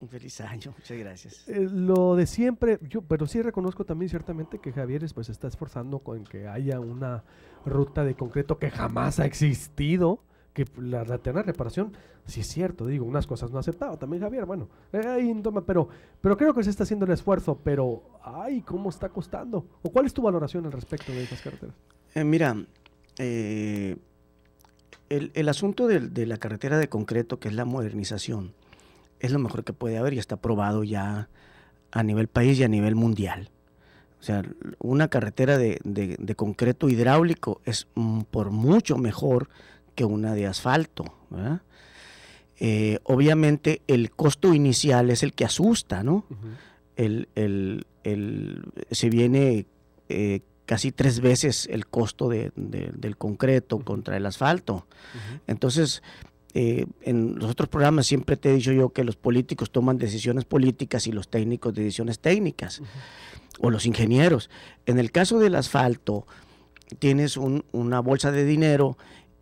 Un feliz año, muchas gracias. Eh, lo de siempre, yo, pero sí reconozco también ciertamente que Javier pues está esforzando con que haya una ruta de concreto que jamás ha existido, que la, la reparación, sí es cierto, digo, unas cosas no ha aceptado también Javier, bueno, eh, pero, pero creo que se está haciendo el esfuerzo, pero, ay, ¿cómo está costando? ¿O cuál es tu valoración al respecto de esas carreteras? Eh, mira, el, asunto de la carretera de concreto, que es la modernización, es lo mejor que puede haber y está probado ya a nivel país y a nivel mundial. O sea, una carretera de, concreto hidráulico es por mucho mejor que una de asfalto. Eh, obviamente el costo inicial es el que asusta, ¿no? se viene eh, casi tres veces el costo del concreto contra el asfalto. Entonces, eh, en los otros programas siempre te he dicho yo que los políticos toman decisiones políticas y los técnicos decisiones técnicas, o los ingenieros. En el caso del asfalto, tienes una bolsa de dinero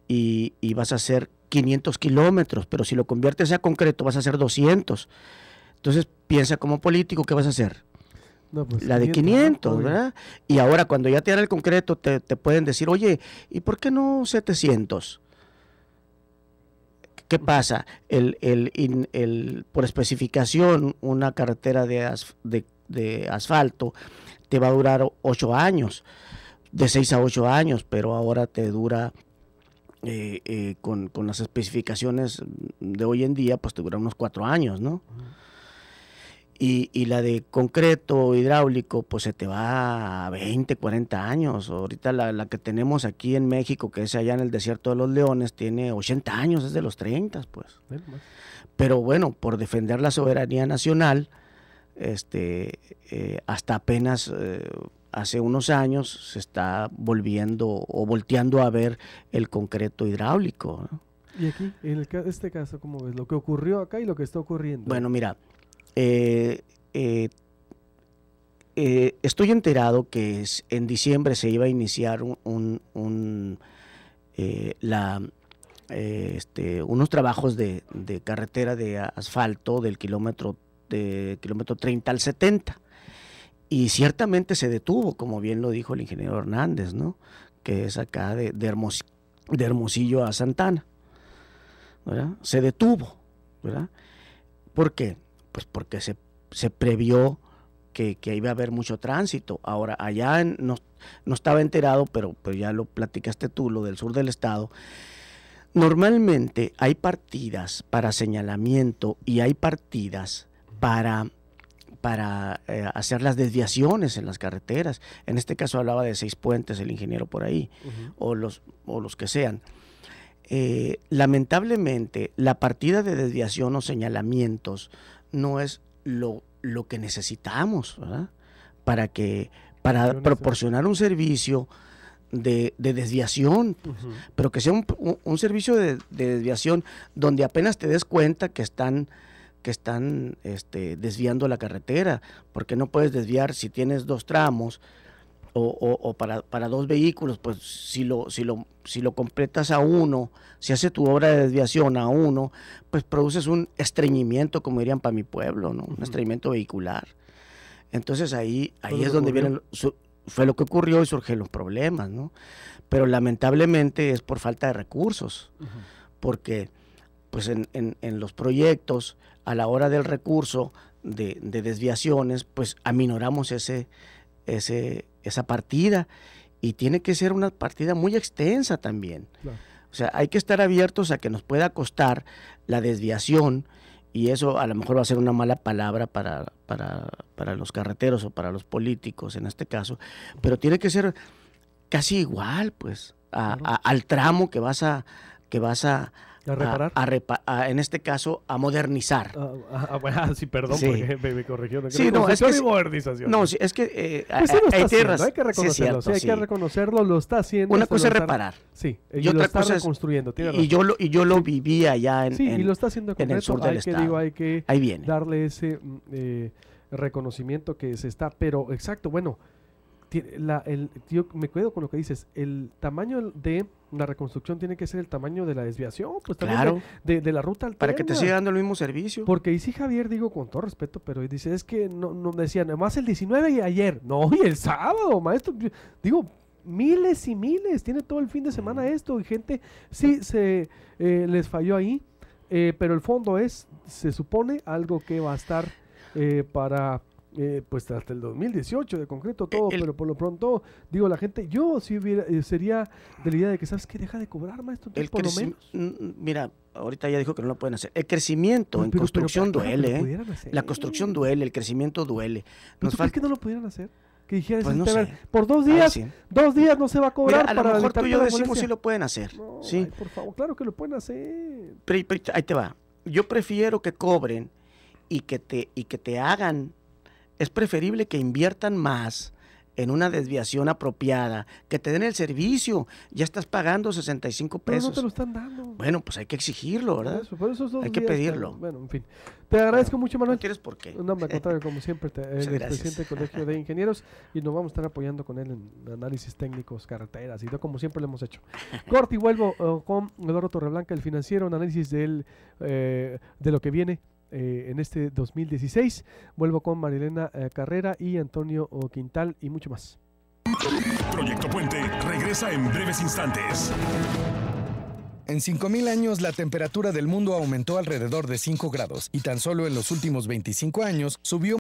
y, vas a hacer 500 kilómetros, pero si lo conviertes a concreto vas a hacer 200. Entonces piensa como político, ¿qué vas a hacer? Pues, la de 500, ¿verdad? Y ahora cuando ya te dan el concreto, te, te, pueden decir, oye, ¿y por qué no 700? ¿Qué pasa? El, el, por especificación, una carretera de, de, asfalto te va a durar ocho años, de seis a ocho años, pero ahora te dura... Eh, eh, con, las especificaciones de hoy en día, pues te dura unos cuatro años, ¿no? Y, la de concreto hidráulico, pues se te va a 20, 40 años. Ahorita la, que tenemos aquí en México, que es allá en el desierto de los leones, tiene 80 años, es de los 30, pues. Pero bueno, por defender la soberanía nacional, este, eh, hasta apenas eh, hace unos años se está volviendo o volteando a ver el concreto hidráulico. Y aquí, en este caso, ¿cómo ves? Lo que ocurrió acá y lo que está ocurriendo. Bueno, mira, eh, eh, eh, estoy enterado que en diciembre se iba a iniciar un, este, unos trabajos de, carretera de asfalto del kilómetro, de, kilómetro 30 al 70. Y ciertamente se detuvo, como bien lo dijo el ingeniero Hernández, ¿no? que es acá de, Hermosillo a Santana. Se detuvo. ¿verdad? ¿Por qué? pues porque se, se previó que, iba a haber mucho tránsito. Ahora, allá no, no, estaba enterado, pero, pero ya lo platicaste tú, lo del sur del estado. Normalmente hay partidas para señalamiento y hay partidas para para eh, hacer las desviaciones en las carreteras. En este caso hablaba de seis puentes el ingeniero por ahí, o, los, los que sean. Eh, lamentablemente, la partida de desviación o señalamientos no es lo, que necesitamos para que para proporcionar un servicio de, de desviación, pero que sea un, un, servicio de, de, desviación donde apenas te des cuenta que están que están este, desviando la carretera, porque no puedes desviar si tienes dos tramos, o, para, para, dos vehículos, pues si lo, si, lo, si lo completas a uno, si hace tu obra de desviación a uno, pues produces un estreñimiento, como dirían para mi pueblo, ¿no? Un estreñimiento vehicular. Entonces ahí, ahí es donde vienen, fue lo que ocurrió y surgen los problemas, Pero lamentablemente es por falta de recursos, porque pues en, en, en, los proyectos, a la hora del recurso de, de desviaciones, pues aminoramos ese, ese, esa partida. Y tiene que ser una partida muy extensa también. O sea, hay que estar abiertos a que nos pueda costar la desviación, y eso a lo mejor va a ser una mala palabra para, para, los carreteros o para los políticos en este caso, pero tiene que ser casi igual, pues, al tramo que vas a, que vas a, ¿A reparar? A, en este caso, a modernizar. Ah, ah, ah bueno, ah, sí, perdón, porque me, me corrigió. sí, no, es que, modernización. No, es que... Eh, pues hay, tierras, hay que reconocerlo, sí, hay que reconocerlo, lo está haciendo. Una cosa es reparar. sí, y, otra lo cosa reconstruyendo, es, y, yo lo, y yo lo vivía allá en, sí, y lo está haciendo en el portal del hay Que, digo, hay que darle ese mm, eh, reconocimiento que se está, pero exacto, bueno... La, el, tío, me quedo con lo que dices. El tamaño de la reconstrucción tiene que ser el tamaño de la desviación, pues claro. de, la ruta alterna. Para que te siga dando el mismo servicio. Porque y si Javier, digo con todo respeto, pero dice, es que no, no decían, además el 19 y ayer. No, y el sábado, maestro. Digo, miles y miles. Tiene todo el fin de semana esto. Y gente, sí, se eh, les falló ahí. Eh, pero el fondo es, se supone, algo que va a estar eh, para eh, pues hasta el 2018 de concreto eh, todo, pero por lo pronto, digo, la gente, yo sí hubiera, eh, sería de la idea de que, ¿sabes que Deja de cobrar, maestro, por lo menos. Mira, ahorita ya dijo que no lo pueden hacer. El crecimiento en construcción duele, ¿eh? La construcción duele, el crecimiento duele. Nos ¿Tú que no lo pudieran hacer? Que dijeras, pues por dos días, dos días no se va a cobrar a para lo mejor tú y yo decimos si lo pueden hacer. ¿sí? por favor, claro que lo pueden hacer. ahí te va. Yo prefiero que cobren y que te, y que te hagan es preferible que inviertan más en una desviación apropiada, que te den el servicio, ya estás pagando 65 pesos. Pero no te lo están dando. Bueno, pues hay que exigirlo, ¿verdad? hay que pedirlo. bueno, en fin. Te agradezco mucho, Manuel. No quieres por qué. No, me contrario, como siempre, el presidente del Colegio de Ingenieros y nos vamos a estar apoyando con él en análisis técnicos, carreteras y todo como siempre lo hemos hecho. Corte y vuelvo eh, con Eduardo Torreblanca, el financiero, un análisis eh, de lo que viene eh, en este 2016. Vuelvo con Marilena eh, Carrera y Antonio eh, Quintal y mucho más. Proyecto Puente regresa en breves instantes. En 5.000 años, la temperatura del mundo aumentó alrededor de 5 grados y tan solo en los últimos 25 años subió